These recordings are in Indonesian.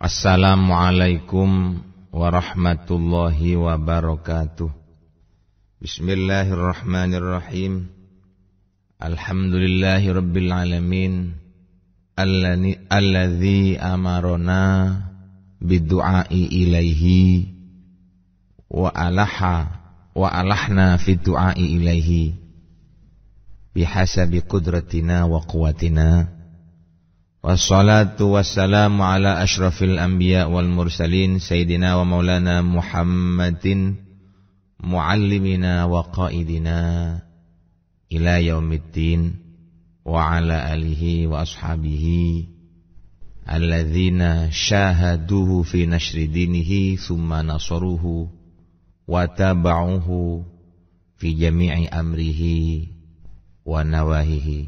Assalamualaikum warahmatullahi wabarakatuh Bismillahirrahmanirrahim Alhamdulillahi rabbil alamin Alladhi amarona bidu'ai ilaihi Wa alaha wa alahna fi du'ai ilaihi Bihasabi kudratina wa quwatina Wassalatu wassalamu ala ashrafil anbiya wal mursalin Sayyidina wa maulana Muhammadin Muallimina wa qaidina Ila yaumiddin Wa ala alihi wa ashabihi Alladzina syahaduhu fi nashri dinihi Thumma nasaruhu Wa taba'uhu Fi jami'i amrihi Wa nawahihi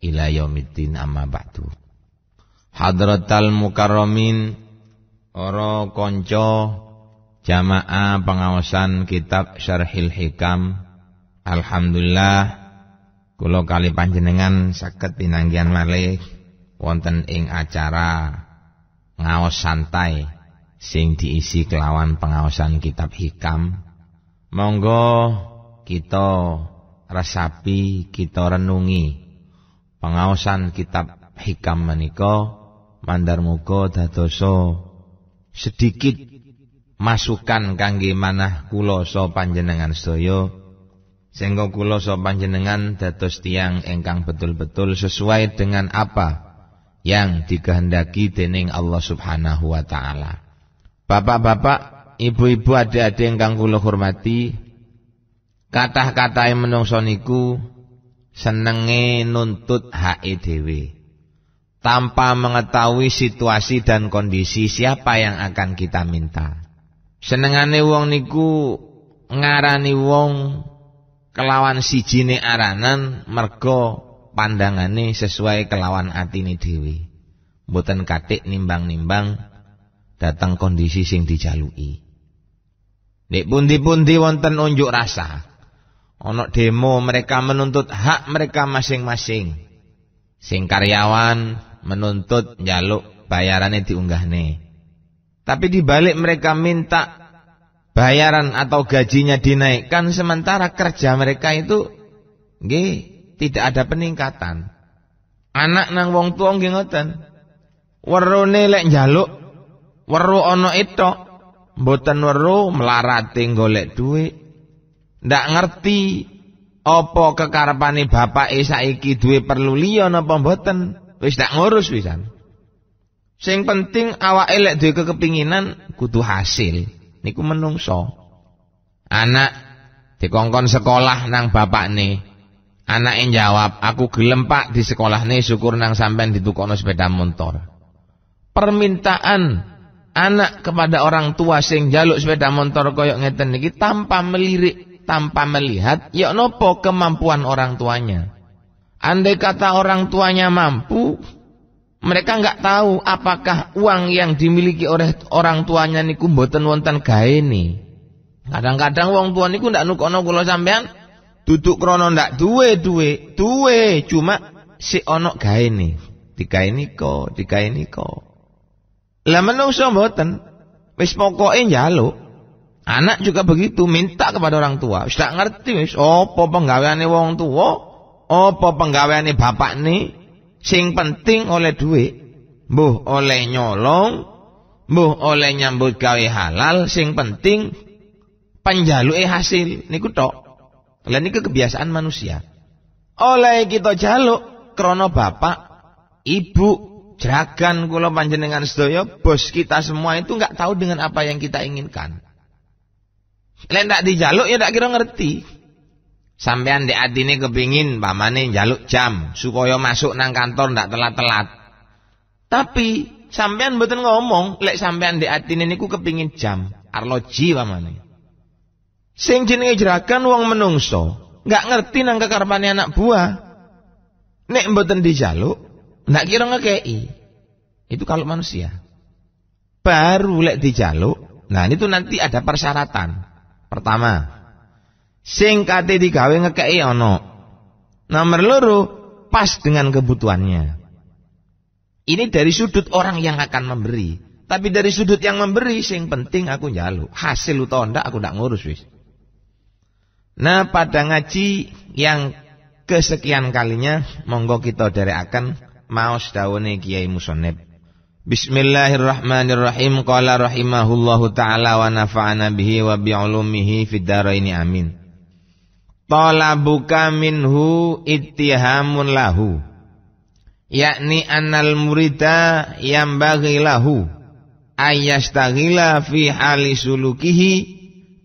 Ila yaumiddin amma ba'du Hadratal Mukarramin Oro Konco Jamaah pengawasan kitab Syarhil Hikam Alhamdulillah Kulo kali panjenengan sakit pinanggian malih Wonten ing acara Ngaos santai Sing diisi kelawan pengawasan kitab hikam Monggo kita resapi kita renungi Pengawasan kitab hikam menikah mandarmuka dadosa sedikit masukan kangge manah kula so panjenengan sedaya sehingga kula so panjenengan dados tiang engkang betul-betul sesuai dengan apa yang dikehendaki dening Allah Subhanahu wa taala. Bapak-bapak, ibu-ibu adik-adik engkang kula hormati, kata kathahe menungsa niku senenge nuntut hake dhewe tanpa mengetahui situasi dan kondisi siapa yang akan kita minta. Senengane wong niku ngarani wong kelawan sijine aranan mergo pandangane sesuai kelawan atine dhewe. Mboten katik nimbang-nimbang datang kondisi sing dijaluki. Nek pundi-pundi wonten unjuk rasa. Onok demo mereka menuntut hak mereka masing-masing. Sing karyawan menuntut jaluk bayarannya diunggah nih. Tapi dibalik mereka minta bayaran atau gajinya dinaikkan sementara kerja mereka itu nggih tidak ada peningkatan. Anak nang wong tuong nggih Waru Werune lek njaluk weru ana itu mboten weru melarate golek duit. Ndak ngerti apa kekarepane esa saiki duwe perlu liya napa mboten wis tak ngurus wisan. Sing penting awak elek duwe kekepinginan kudu hasil. Niku menungso. Anak dikongkon sekolah nang bapak Anak yang jawab, "Aku gelem di sekolah nih, syukur nang sampean ditukokno sepeda motor." Permintaan anak kepada orang tua sing jaluk sepeda motor koyok ngeten niki tanpa melirik, tanpa melihat ya nopo kemampuan orang tuanya. Andai kata orang tuanya mampu, mereka nggak tahu apakah uang yang dimiliki oleh orang tuanya niku mboten wonten gawe ni. Kadang-kadang wong tua niku ndak nukono kula sampean duduk krono ndak duwe duwe, duwe cuma si ono gawe ni. niko, digawe niko. Lah menungso mboten wis pokoke njaluk. Anak juga begitu minta kepada orang tua. Wis tak ngerti wis apa penggaweane wong tua. Apa bapak nih, Sing penting oleh duit. buh oleh nyolong, buh oleh nyambut gawe halal, sing penting panjalu eh hasil niku tok. Lah niku kebiasaan manusia. Oleh kita jaluk krono bapak, ibu, jeragan kula panjenengan sedaya, bos kita semua itu nggak tahu dengan apa yang kita inginkan. Lain tak dijaluk ya tak kira ngerti sampean di ini kepingin pamane jaluk jam supaya masuk nang kantor ndak telat-telat. Tapi sampean betul ngomong lek sampean di ini niku kepingin jam arloji pamane. Sing jenenge jerakan wong menungso, nggak ngerti nang kekarpane anak buah. Nek mboten dijaluk, ndak kira ngekei. Itu kalau manusia. Baru lek dijaluk, nah itu nanti ada persyaratan. Pertama, sing kate digawe ngekeki ana. Nomor loro, pas dengan kebutuhannya. Ini dari sudut orang yang akan memberi. Tapi dari sudut yang memberi, sing penting aku njaluk. Hasil utawa ndak aku ndak ngurus wis. Nah, pada ngaji yang kesekian kalinya, monggo kita akan maos dawone Kiai musonep. Bismillahirrahmanirrahim. Qala rahimahullahu taala wa nafa'ana bihi wa bi fid ini amin talabuka minhu ittihamun lahu yakni annal murida yang bagi lahu ayyastaghila fi hali sulukihi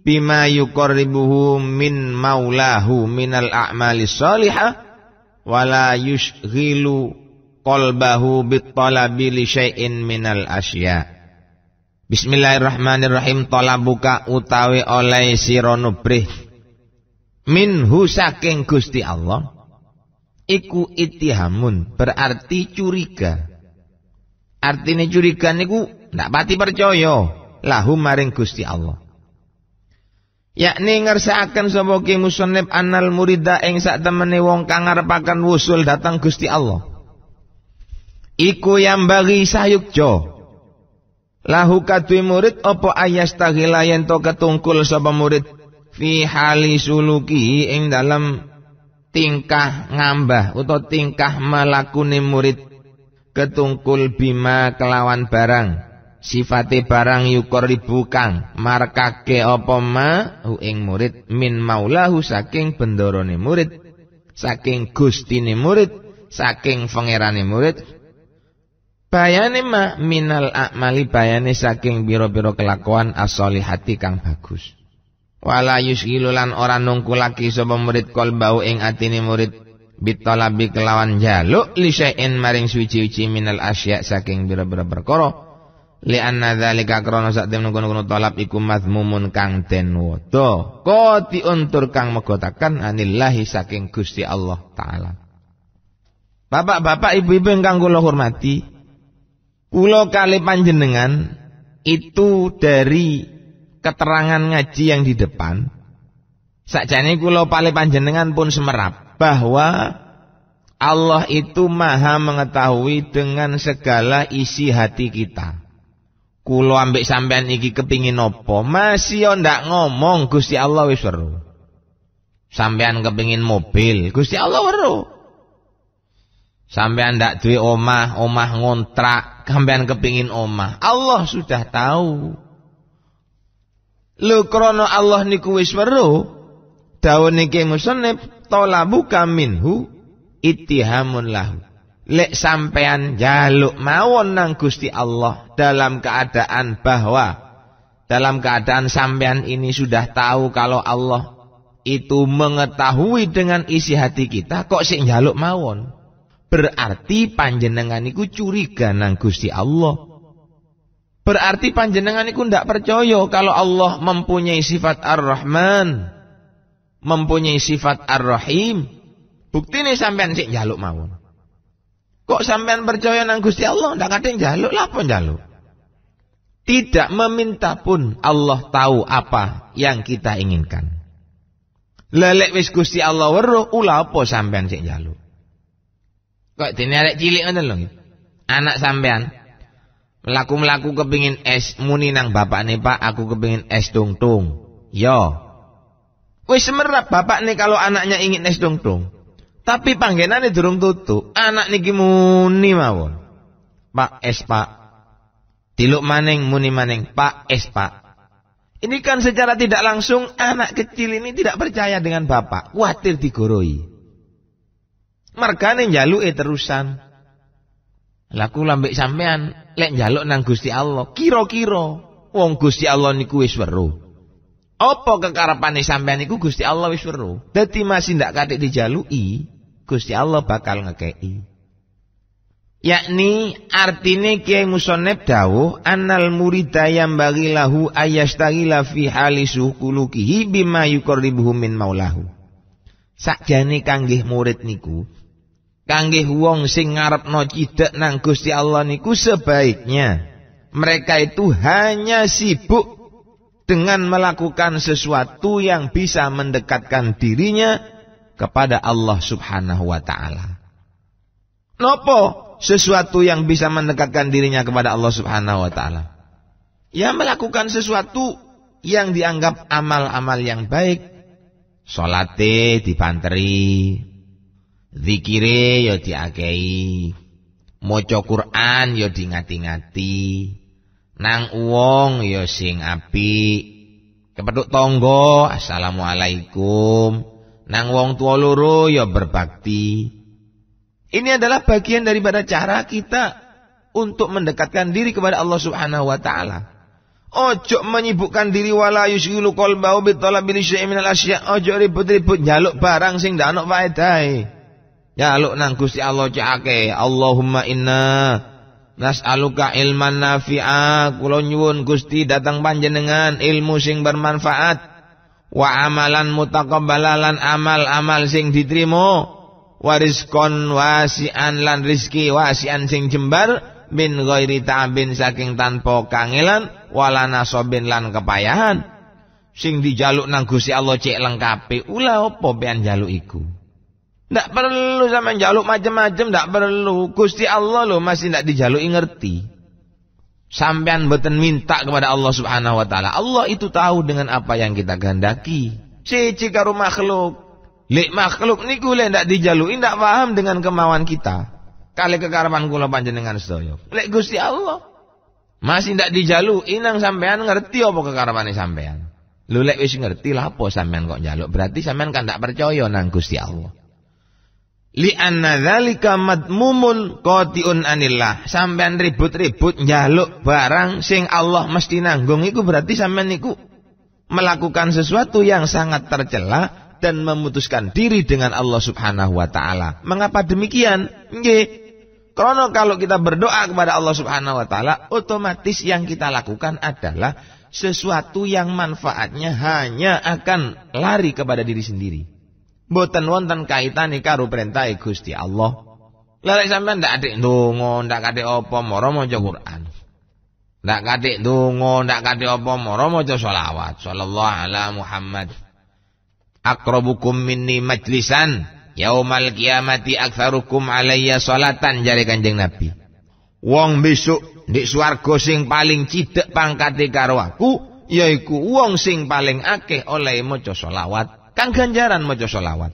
bima yuqarribuhu min maulahu minal a'mali salihah wala yushghilu qalbahu bitalabi li syai'in minal asya Bismillahirrahmanirrahim talabuka utawi oleh sironubrih minhu saking Gusti Allah iku itihamun berarti curiga Artinya curiga niku ndak pati percaya lahu maring Gusti Allah yakni ngersakaken sapa ki musonep anal murida ing sak temene wong kang ngarepaken wusul datang Gusti Allah iku yang bagi sayukjo lahu kadwi murid opo ayas taghila yen to ketungkul sapa murid fi hali suluki ing dalam tingkah ngambah atau tingkah melakuni murid ketungkul bima kelawan barang sifati barang yukor dibukang markake apa ma hu ing murid min maulahu saking bendorone murid saking gustine murid saking pangerane murid bayani ma minal akmali bayani saking biro-biro kelakuan asoli hati kang bagus wala lan ora nungkulaki sapa murid bau ing atine murid bitalabi kelawan jaluk li syai'in maring suci-suci minal asya saking bira-bira perkara li anna dzalika krana sak temen kono-kono talab iku mazmumun kang den wada kodi untur kang megotakan anillahi saking Gusti Allah taala Bapak-bapak ibu-ibu kang kula hormati kula kali panjenengan itu dari keterangan ngaji yang di depan sakjane kula pale panjenengan pun semerap bahwa Allah itu maha mengetahui dengan segala isi hati kita. Kulo ambek sampean iki kepingin nopo masih yo ndak ngomong Gusti Allah wis weruh. Sampean kepingin mobil, Gusti Allah weruh. Sampean ndak duwe omah, omah ngontrak, sampean kepingin omah. Allah sudah tahu. Lu krono Allah niku wis weruh dawuh niki musannif talabuka minhu ittihamun lahu. Lek sampean jaluk mawon nang Gusti Allah dalam keadaan bahwa dalam keadaan sampean ini sudah tahu kalau Allah itu mengetahui dengan isi hati kita kok sih jaluk mawon. Berarti panjenengan iku curiga nang Gusti Allah. Berarti panjenengan itu tidak percaya kalau Allah mempunyai sifat Ar-Rahman, mempunyai sifat Ar-Rahim. Bukti ini sampean sih jaluk mawon. Kok sampean percaya nang Gusti Allah ndak yang jaluk lah pun jaluk. Tidak meminta pun Allah tahu apa yang kita inginkan. Lelek wis Gusti Allah weruh ula apa sampean sik jaluk. Kok dene arek cilik ngoten lho. Anak sampean Melaku-melaku kepingin es muni nang bapak nih pak, aku kepingin es tungtung. Yo. Ya. Wis semerap bapak nih kalau anaknya ingin es tungtung. Tapi panggilan nih durung tutup, anak nih muni mawon. Pak es pak. Tiluk maning muni maning pak es pak. Ini kan secara tidak langsung anak kecil ini tidak percaya dengan bapak, khawatir digoroi. Margane eh terusan. Laku lambek sampean lek njaluk nang Gusti Allah. Kira-kira wong Gusti Allah niku wis weruh. Apa kekarepane sampean niku Gusti Allah wis weruh. Dadi masih ndak katik dijaluki, Gusti Allah bakal ngekei. Yakni artine Kiai Musonep dawuh anal murida yang bagi lahu ayastaghila fi hali suhulukihi bima yuqarribuhu min maulahu. Sakjane kanggih murid niku Kangge wong sing ngarepno cidak nang Gusti Allah niku sebaiknya mereka itu hanya sibuk dengan melakukan sesuatu yang bisa mendekatkan dirinya kepada Allah Subhanahu wa taala. Nopo sesuatu yang bisa mendekatkan dirinya kepada Allah Subhanahu wa taala? Ya melakukan sesuatu yang dianggap amal-amal yang baik. Salate dibanteri, Zikire ya diakei. Maca Quran ya dingati-ngati. Nang uwong ya sing apik. Kepethuk tangga, assalamualaikum. Nang wong tua loro ya berbakti. Ini adalah bagian daripada cara kita untuk mendekatkan diri kepada Allah Subhanahu wa taala. Ojo menyibukkan diri wala yusyilu qalbahu bitalabil syai'in minal asya'. Ojo ribut-ribut nyaluk barang sing ndak ana faedahe. Ya Jaluk nang Gusti Allah cake. Allahumma inna nas'aluka ilman nafi'a. Kula nyuwun Gusti datang panjenengan ilmu sing bermanfaat wa amalan mutaqabbalalan amal-amal sing diterima. Wariskon wasian lan rizki wasian sing jembar min ghairi ta'bin saking tanpa kangelan wala nasobin lan kepayahan. Sing dijaluk nang Gusti Allah cek lengkapi. Ula opo pian jaluk iku? Tidak perlu sama jaluk macam-macam, tidak perlu. Gusti Allah lu masih tidak dijaluk ngerti. Sampean beten minta kepada Allah subhanahu wa ta'ala. Allah itu tahu dengan apa yang kita kehendaki. Cici karo makhluk. Lek makhluk niku lek ndak dijaluk ndak paham dengan kemauan kita. Kali kekarapan kula panjenengan sedaya. Lek Gusti Allah masih ndak dijaluk, inang sampean ngerti apa kekarepane sampean. Lho lek wis ngerti lah apa sampean kok jaluk Berarti sampean kan ndak percaya nang Gusti Allah. Li'anna dhalika madmumun qati'un anillah. sampai ribut-ribut nyaluk barang sing Allah mesti nanggung itu berarti sampai niku melakukan sesuatu yang sangat tercela dan memutuskan diri dengan Allah Subhanahu wa taala. Mengapa demikian? Nggih. Karena kalau kita berdoa kepada Allah Subhanahu wa taala, otomatis yang kita lakukan adalah sesuatu yang manfaatnya hanya akan lari kepada diri sendiri. Mboten wonten kaitane karo perintah Gusti Allah. Lalu sampai sampean ndak adik ndonga, ndak ada apa moro maca Quran. Ndak kadek ndonga, ndak ada apa moro maca selawat sallallahu ala Muhammad. Akrabukum minni majlisan yaumal kiamati aktsarukum alayya salatan jare Kanjeng Nabi. Wong besok di swarga sing paling cidek pangkate karo aku yaiku wong sing paling akeh oleh maca selawat kang ganjaran mojo solawat.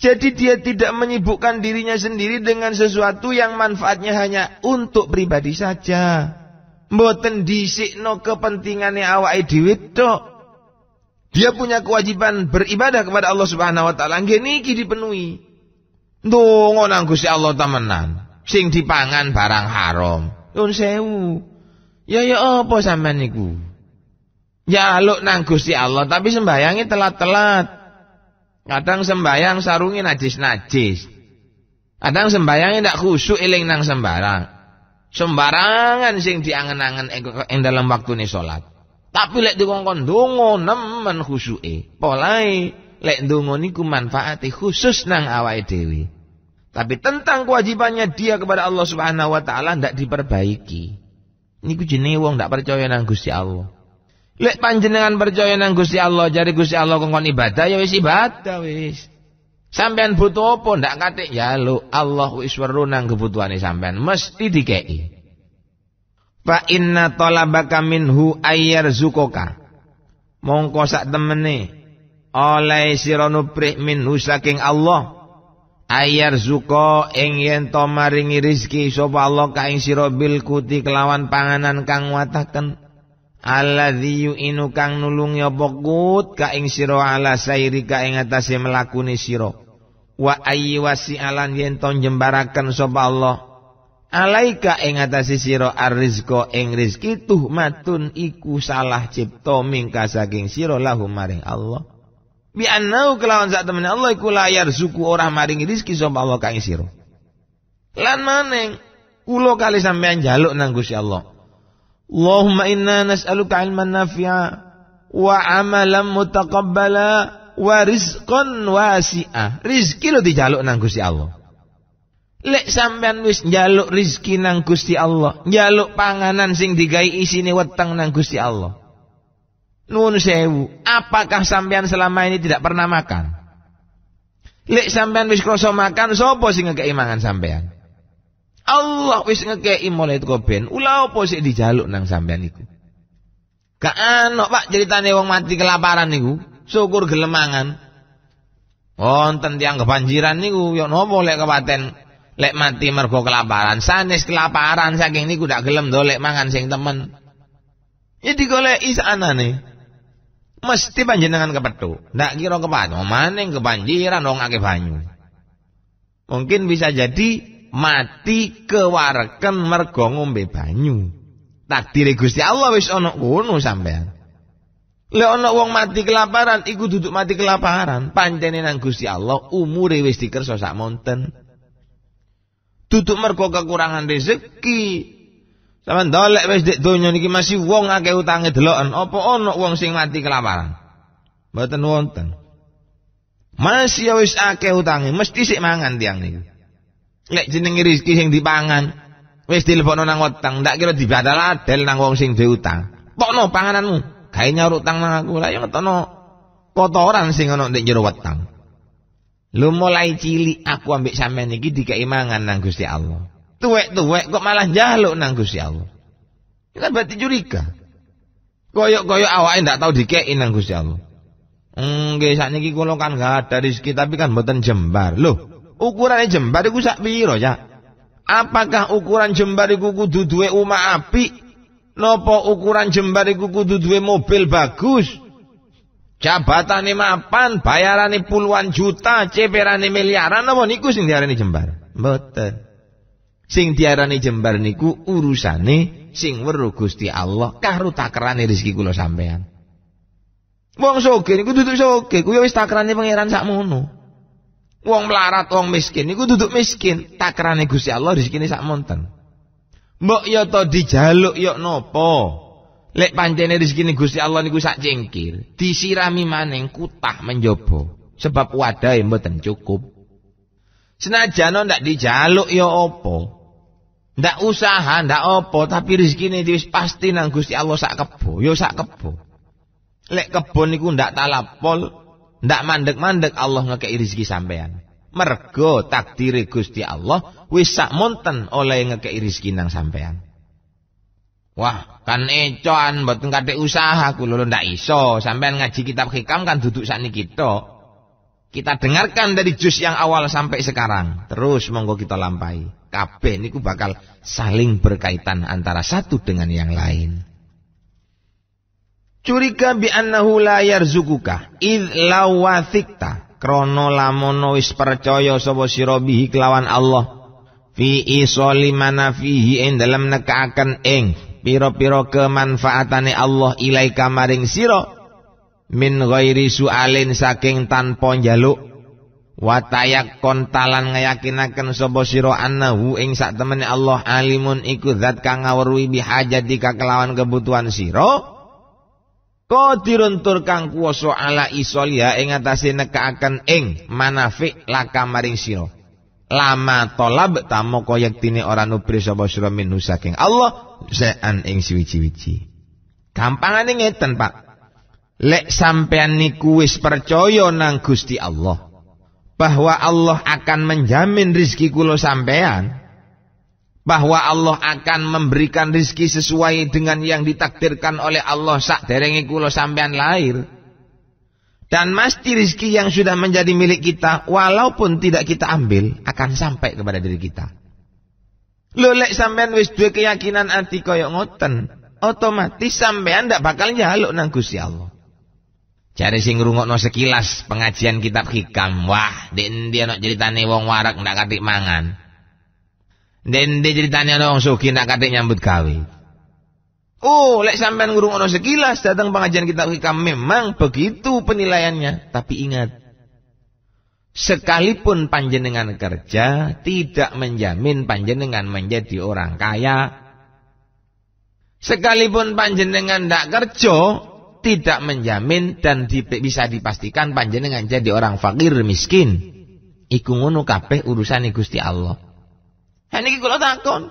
Jadi dia tidak menyibukkan dirinya sendiri dengan sesuatu yang manfaatnya hanya untuk pribadi saja. Mboten disikno kepentingannya awak dhewe tok. Dia punya kewajiban beribadah kepada Allah Subhanahu wa taala nggih niki dipenuhi. Ndonga nang Gusti Allah temenan. Sing dipangan barang haram. Yun sewu. Ya ya apa sampean niku? jaluk nang Gusti Allah tapi sembayangi telat-telat. Kadang sembayang sarungi najis-najis. Kadang sembayangi ndak khusyuk eling nang sembarang. Sembarangan sing diangen-angen ing dalam waktu ni salat. Tapi lek dikongkon dungo nemen khusyuke. Polai lek dungo niku manfaati khusus nang awake dewi. Tapi tentang kewajibannya dia kepada Allah Subhanahu wa taala ndak diperbaiki. Niku jenenge wong ndak percaya nang Gusti Allah. Lek panjenengan percaya nang Gusti Allah, jari Gusti Allah kongkon ibadah ya wis ibadah wis. Sampean butuh apa ndak katik ya lu Allah wis weruh nang kebutuhane sampean mesti dikeki. Fa inna talabaka minhu ayyar zukoka. Mongko sak temene oleh sirono prih minhu saking Allah ayar zuko ing yen to maringi rezeki sapa Allah kaing sira bil kuti kelawan panganan kang wataken alladzi yu'inu kang nulung ya bokut ka ing sira ala sairi ka ing atase melakune sira wa ayyi wasi'alan yen ton jembaraken sapa Allah alaika ing atase sira arrizqa ing rezeki matun iku salah cipta mingka saking sira lahu maring Allah bi annau kelawan sak temene Allah iku layar suku ora maring rezeki sapa Allah ka ing sira lan maneng kula kali sampean jaluk nang Gusti Allah Allahumma inna nas'aluka ilman nafi'a wa amalan mutaqabbala wa rizqan wasi'a. Rizki lo dijaluk nang Allah. Lek sampean wis njaluk rizki nang Gusti Allah, njaluk panganan sing digawe isine weteng nang Gusti Allah. Nun sewu, apakah sampean selama ini tidak pernah makan? Lek sampean wis krasa makan, sapa sing ngekeki mangan sampean? Allah wis ngekei mulai itu ben ula apa sik dijaluk nang sampean iku. Gak anok Pak ceritane wong mati kelaparan niku, syukur gelemangan. Wonten tiang kebanjiran niku yo ya nopo lek kepaten lek mati mergo kelaparan, sanes kelaparan saking niku dak gelem dolek mangan sing temen. Ya isana nih, Mesti panjenengan kepethuk. Ndak kira mana oh, maning kebanjiran wong akeh banyu. Mungkin bisa jadi mati kewareken mergo ngombe banyu. Takdire Gusti Allah wis ana ngono sampean. Lek ana wong mati kelaparan iku duduk mati kelaparan, pancene nang Gusti Allah umure wis dikerso sak monten. Duduk mergo kekurangan rezeki. Sama dolek wis dek donya niki masih wong akeh utange deloken, apa ana wong sing mati kelaparan? Mboten wonten. Masih ya wis akeh utange, mesti sik mangan tiang niku. Lek jenengi rizki sing dipangan, wis dilebokno nang utang, ndak kira dibatal adel nang wong sing duwe utang. Pokno pangananmu, gawe nyaur utang nang aku, lah ya ngetono kotoran sing ana ndek jero utang. Lu mulai cili, aku ambek sampean iki dikai mangan nang Gusti Allah. Tuwek-tuwek kok malah njaluk nang Gusti Allah. Kita berarti curiga. Koyok-koyok awak ndak tau dikei nang Gusti Allah. Nggih, sakniki kula kan gak ada rezeki tapi kan mboten jembar. Loh, Ukuran jembar itu sak piro ya? Apakah ukuran jembar itu kudu duwe omah apik? Napa ukuran jembar itu kudu duwe mobil bagus? Jabatane mapan, bayarane puluhan juta, ceperane miliaran apa niku sing diarani jembar? Betul. Sing diarani jembar niku urusane sing weruh Gusti Allah karo takerane rezeki kula sampean. Wong soge. niku duduk soge. kuwi wis takerane pangeran sakmono. Wong melarat, wong miskin niku duduk miskin, Tak kerana gusi Allah rezekine sak monten. Mbok yo ya to dijaluk yo ya nopo? Lek pancene rezekine gusi Allah niku sak cengkir, disirami maning kutah menjopo. Sebab yang mboten cukup. Senajan ndak dijaluk yo ya opo? Ndak usaha, ndak opo, tapi rezekine wis pasti nang gusi Allah sak kebo, yo sak kebo. Lek kebo niku ndak talapol, Ndak mandek-mandek Allah ngekei rizki sampean. Mergo takdiri Gusti Allah Wisak monten oleh ngekei rizki nang sampean. Wah, kan ecoan mboten kate usaha kulo ndak iso. Sampean ngaji kitab hikam kan duduk sani kita. Kita dengarkan dari jus yang awal sampai sekarang. Terus monggo kita lampai. Kabeh niku bakal saling berkaitan antara satu dengan yang lain. Curiga bi annahu la yarzukuka id lawathikta krana lamono wis percaya sapa sira bihi kelawan Allah fi isoli manafihi ing dalam nekaaken ing pira-pira kemanfaatane Allah ilai kamaring sira min ghairi sualin saking tanpa njaluk Watayak kontalan ngeyakinaken sapa sira annahu ing sak Allah alimun iku zat kang ngawruhi bihajati kelawan kebutuhan sira Qadirun tur kang kuwasa ala isolia ya, ing atase nekaaken ing manafi laka maring sira. Lama tolab tamo koyak tini orang nubri sapa sira minhu saking Allah sean ing siwiji-wiji. Gampangane ngeten, Pak. Lek sampean niku wis percaya nang Gusti Allah bahwa Allah akan menjamin rizki kulo sampean, bahwa Allah akan memberikan rizki sesuai dengan yang ditakdirkan oleh Allah sak derengi kulo sampean lahir. Dan mesti rizki yang sudah menjadi milik kita, walaupun tidak kita ambil, akan sampai kepada diri kita. Lolek sampean wis dua keyakinan anti koyok ngoten, otomatis sampean ndak bakal nyaluk nang Gusti Allah. Cari sing ngrungokno sekilas pengajian kitab hikam, wah, di dia nak ceritane wong warak ndak katik mangan. Dan Dende ceritanya dong suki nak katik nyambut gawe. Oh, lek sampean ngurung ono sekilas datang pengajian kita kita memang begitu penilaiannya. Tapi ingat, sekalipun panjenengan kerja tidak menjamin panjenengan menjadi orang kaya. Sekalipun panjenengan tidak kerja, tidak menjamin dan di, bisa dipastikan panjenengan jadi orang fakir miskin. Iku ngono kabeh urusan Gusti Allah. Ini niki takon,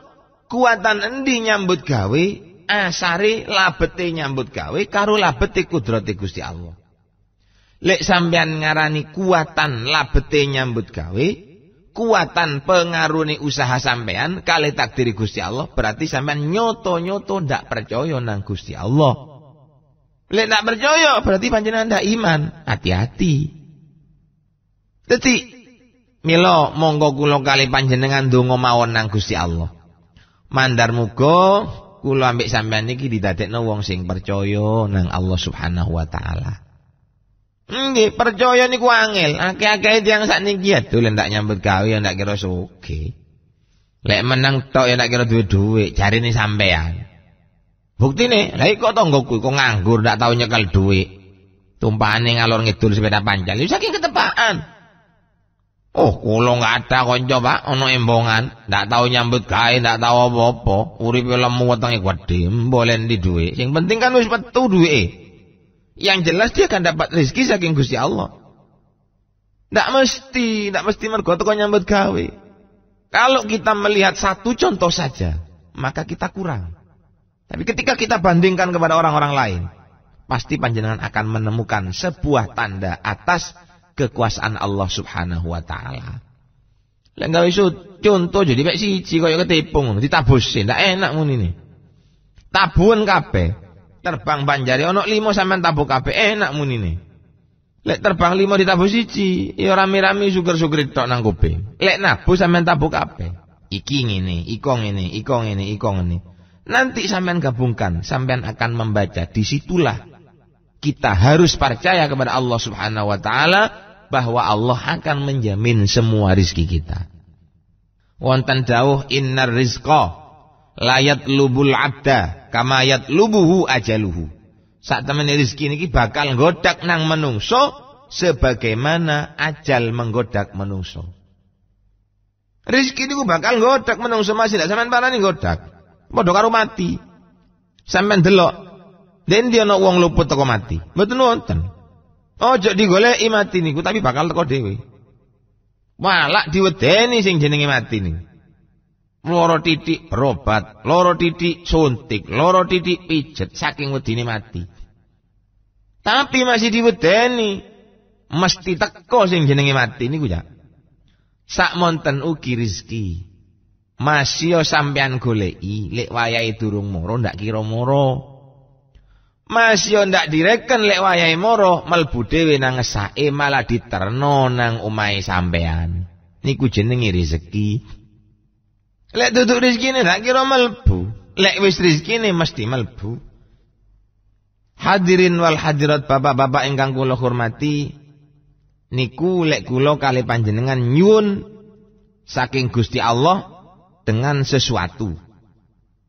kuatan endi nyambut gawe asari eh, labete nyambut gawe Karu labete kudrati Gusti Allah. Lek sampean ngarani kuatan labete nyambut gawe, kuatan pengaruni usaha sampean kali takdiri Gusti Allah, berarti sampean nyoto-nyoto ndak percaya nang Gusti Allah. Lek ndak percaya berarti panjenengan ndak iman. Hati-hati. Jadi Milo, monggo kulo kali panjenengan dongo mawon nang Gusti Allah. Mandar mugo, kulo ambek sampean niki didadekno wong sing percoyo nang Allah Subhanahu wa taala. Nggih, percaya niku angel. Akeh-akeh tiyang sakniki aduh ndak nyambut gawe ya ndak kira sugih. Lek menang tok ya ndak kira duwe dhuwit, jarine sampean. nih, lha kok tanggoku kok nganggur ndak tau nyekel dhuwit. Tumpahane ngalor ngidul sepeda panjal. Saking ketepaan. Oh, kula ada kanca, Pak, ana embongan, ndak tahu nyambut gawe, ndak tahu apa-apa. Uripe lemu wetenge gedhe, mbolen di duwe. Yang penting kan wis metu duwe. Yang jelas dia akan dapat rezeki saking Gusti Allah. Ndak mesti, ndak mesti mergo teko nyambut gawe. Kalau kita melihat satu contoh saja, maka kita kurang. Tapi ketika kita bandingkan kepada orang-orang lain, pasti panjenengan akan menemukan sebuah tanda atas kekuasaan Allah Subhanahu wa taala. Lek iso contoh jadi mek siji kaya ketipung ditabusin, ndak enak ngono ini. Tabuan kabeh. Terbang banjari ono limo sampean tabu kabeh, enak ngono ini. Lek terbang limo ditabu siji, ya rame-rame sugar sugar tok nang kuping. Lek nabu sampean tabu kabeh. Iki ngene, iko ngene, iko ngene, iko ngene. Nanti sampean gabungkan, sampean akan membaca. Disitulah kita harus percaya kepada Allah Subhanahu wa taala bahwa Allah akan menjamin semua rizki kita. Wonten dawuh innar rizqa layat lubul abda kamayat lubuhu ajaluhu. Saat temen rizki ini bakal godak nang menungso sebagaimana ajal menggodak menungso. Rizki ini bakal godak menungso masih tidak sampean nih godak. Bodoh karo mati. Sampai delok. Dan dia nak uang luput teko mati. Betul wonten. Ojo oh, digoleh mati niku tapi bakal teko dhewe. Malah diwedeni sing jenenge mati nih. Loro titik berobat, loro titik suntik, loro titik pijet saking wedine mati. Tapi masih diwedeni. Mesti teko sing jenenge mati niku ya. Sak monten ugi rezeki. Masih sampean goleki lek wayahe durung moro ndak kira moro. Masih yang ndak direken lek wayahe moro melbu dhewe nang ngesake malah diterno nang umai sampean. Niku jenenge rezeki. Lek duduk rezekine lagi kira melbu, lek wis rezekine mesti melbu. Hadirin wal hadirat bapak-bapak ingkang kula hormati, niku lek kula kali panjenengan nyun saking Gusti Allah dengan sesuatu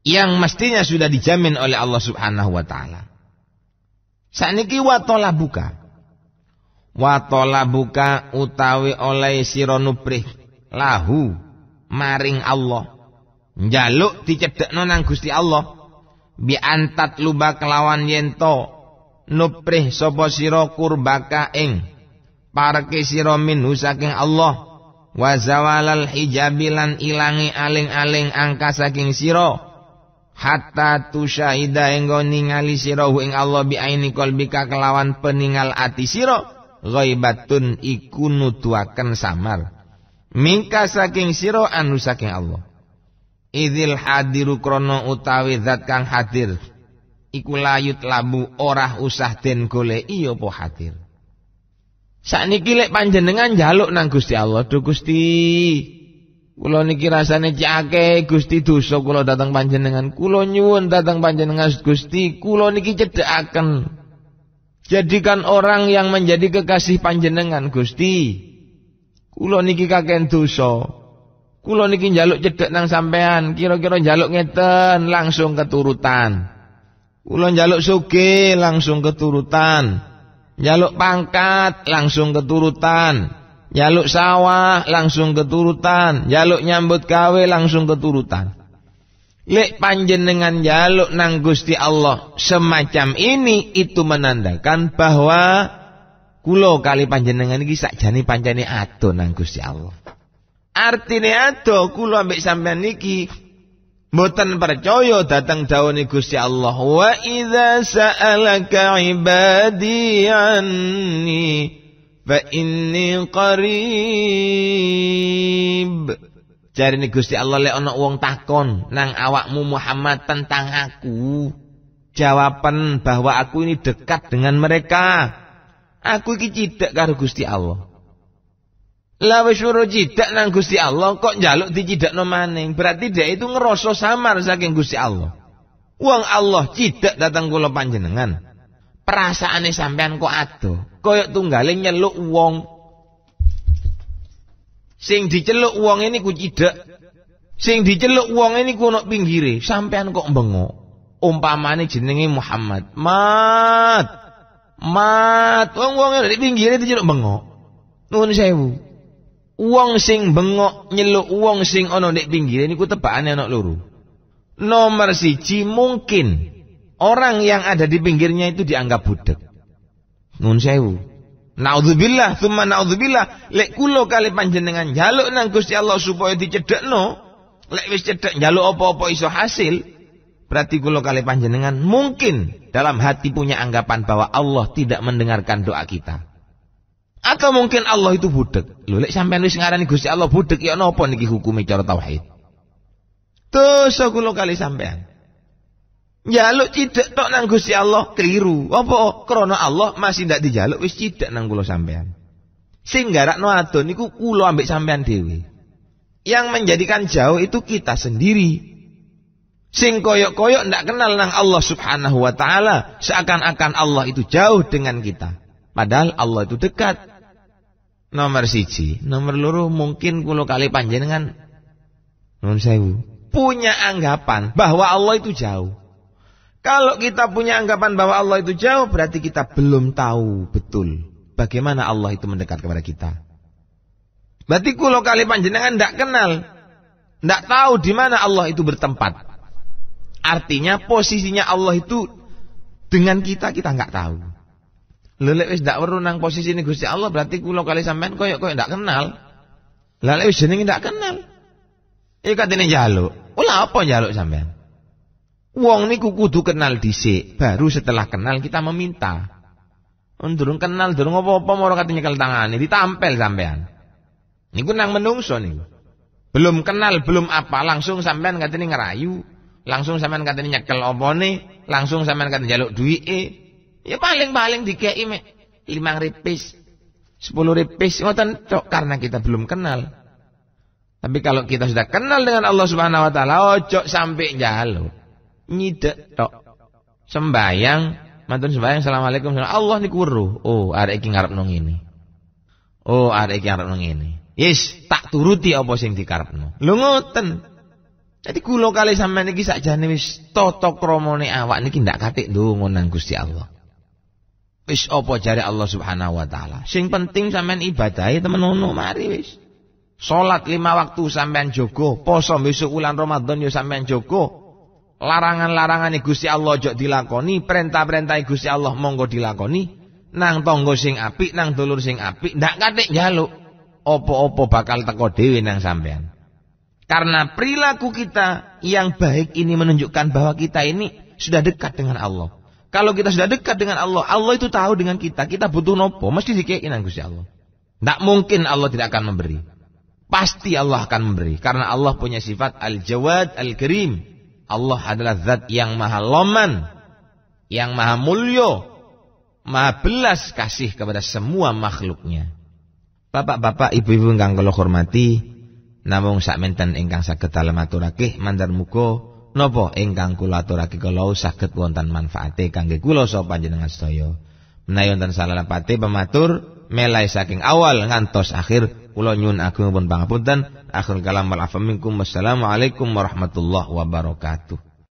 yang mestinya sudah dijamin oleh Allah Subhanahu wa taala. Saniki watola buka. Watola buka utawi oleh siro nubrih lahu maring Allah. Njaluk dicedek nonang Gusti Allah. Bi antat luba kelawan yento nubrih sapa siro kurbaka ing Parke sira minhu saking Allah wazawalal hijabilan ilangi aling-aling angka saking sira hatta tusyaida enggo ningali sirahu ing Allah bi aini qalbika kelawan peningal ati sira ghaibatun iku nuduaken samar mingka saking sira anu saking Allah idil hadiru krono utawi zat kang hadir iku layut labu ora usah den gole iya po hadir Sakniki lek panjenengan jaluk nang Gusti Allah, "Duh Gusti, Kula niki rasane cake Gusti dosa kula datang panjenengan. Kula nyuwun datang panjenengan Gusti, kula niki akan, Jadikan orang yang menjadi kekasih panjenengan Gusti. Kula niki kakek dosa. Kula niki njaluk cedek nang sampean, kira-kira jaluk ngeten langsung keturutan. Kula jaluk suke, langsung keturutan. Jaluk pangkat langsung keturutan. Jaluk sawah langsung keturutan, jaluk nyambut kawe langsung keturutan. Lek panjenengan jaluk nang Gusti Allah semacam ini itu menandakan bahwa kulo kali panjenengan iki sakjane pancene ado nang Gusti Allah. Artine ado kulo ambek sampean niki Mboten percaya datang dawuhne Gusti Allah wa idza sa'alaka ibadi anni Fa'inni cari nih Gusti Allah leh ono uang takon nang awakmu Muhammad tentang aku. Jawaban bahwa aku ini dekat dengan mereka. Aku iki cidak karo Gusti Allah. lawe suruh cidak nang Gusti Allah kok njaluk no maning. Berarti dia itu ngeroso samar saking Gusti Allah. uang Allah cidak datang kulo panjenengan. perasaannya sampean kok atuh koyok tunggalin nyeluk uang, Sing diceluk uang ini ku cidak. Sing diceluk uang ini ku nak pinggiri. sampean kok bengok. Umpamane jenenge Muhammad. Mat. Mat. Wong-wong di pinggire diceluk bengok. Nuhun sewu. uang sing bengok nyeluk uang sing ono ana pinggiri ini ku tebakannya nak luru, Nomor siji mungkin orang yang ada di pinggirnya itu dianggap budek nun sewu naudzubillah tsumma naudzubillah lek kula kali panjenengan jaluk nang Gusti Allah supaya dicedekno lek wis cedek jaluk apa-apa iso hasil berarti kula kali panjenengan mungkin dalam hati punya anggapan bahwa Allah tidak mendengarkan doa kita atau mungkin Allah itu budek lho lek sampean wis ngarani Gusti Allah budek ya napa niki hukume cara tauhid dosa kula kali sampean Jaluk cidak tok nang Gusti Allah keliru. Apa? Krana Allah masih ndak dijaluk wis cidak nang kula sampean. Sing garakno adon niku kula ambek sampean dhewe. Yang menjadikan jauh itu kita sendiri. Sing koyok-koyok ndak kenal nang Allah Subhanahu wa taala, seakan-akan Allah itu jauh dengan kita. Padahal Allah itu dekat. Nomor siji, nomor loro mungkin kula kali panjenengan. Nomor sewu. Punya anggapan bahwa Allah itu jauh. Kalau kita punya anggapan bahwa Allah itu jauh, berarti kita belum tahu betul bagaimana Allah itu mendekat kepada kita. Berarti kulo kali panjenengan tidak kenal, tidak tahu di mana Allah itu bertempat. Artinya posisinya Allah itu dengan kita kita nggak tahu. Lelek wis tidak perlu nang posisi ini Gusti Allah berarti kulo kali sampean koyok koyok tidak kenal. Lelek wis jenenge tidak kenal. iya katene jaluk. Ulah apa jaluk sampean? Wong niku kudu kenal dhisik, baru setelah kenal kita meminta. Durung kenal, durung apa-apa moro kate nyekel tangane, ditampel sampean. Niku nang menungso niku. Belum kenal, belum apa, langsung sampean katene ngerayu, langsung sampean katene nyekel opone, langsung sampean katene njaluk duwike. Ya paling-paling dikeki mek 5 ripis, 10 ripis ngoten tok karena kita belum kenal. Tapi kalau kita sudah kenal dengan Allah Subhanahu wa taala, ojo sampai njaluk nyidak tok. Sembayang mantun sembayang assalamualaikum Allah niku weruh. Oh, arek iki ngarepno ngene. Oh, arek iki ngarepno ngene. Yes, tak turuti apa sing dikarepno. Lho ngoten. Jadi kulo kali sampean iki sakjane wis tata kramane awak niki ndak katik ndonga nang Gusti Allah. Wis apa jare Allah Subhanahu wa taala. Sing penting sampean ibadahi temen ono mari wis. Sholat lima waktu sampean jogo, poso besok bulan Ramadan yo ya sampean jogo, Larangan-larangan Gusti Allah jok dilakoni, perintah-perintah Gusti Allah monggo dilakoni. Nang tonggo sing apik, nang dulur sing apik, ndak katik jaluk. Opo-opo bakal teko dewi nang sampean. Karena perilaku kita yang baik ini menunjukkan bahwa kita ini sudah dekat dengan Allah. Kalau kita sudah dekat dengan Allah, Allah itu tahu dengan kita. Kita butuh nopo, mesti dikei nang Gusti Allah. Tidak mungkin Allah tidak akan memberi. Pasti Allah akan memberi. Karena Allah punya sifat Al-Jawad al kerim Allah adalah zat yang maha loman, yang maha Mulio, maha belas kasih kepada semua makhluknya. Bapak-bapak, ibu-ibu ingkang kalau hormati, namun namung sakmenten ingkang saged alematuraké mandar muko, nopo ingkang kula aturaké kalau saged wonten manfaate kangge kula sopan panjenengan sedaya. Menayon wonten salah pematur melai saking awal ngantos akhir kula nyuwun agungipun pangapunten akhir kalam wal afaminkum wassalamualaikum warahmatullahi wabarakatuh